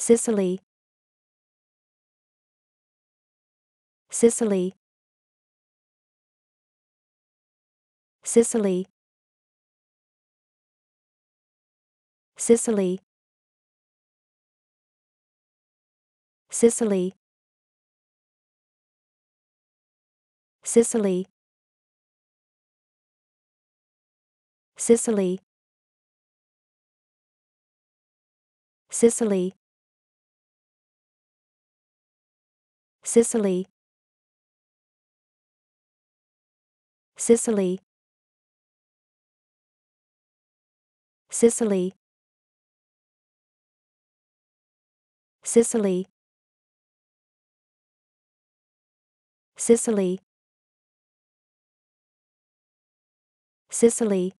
Sicily Sicily Sicily Sicily Sicily Sicily Sicily Sicily Sicily Sicily Sicily Sicily Sicily Sicily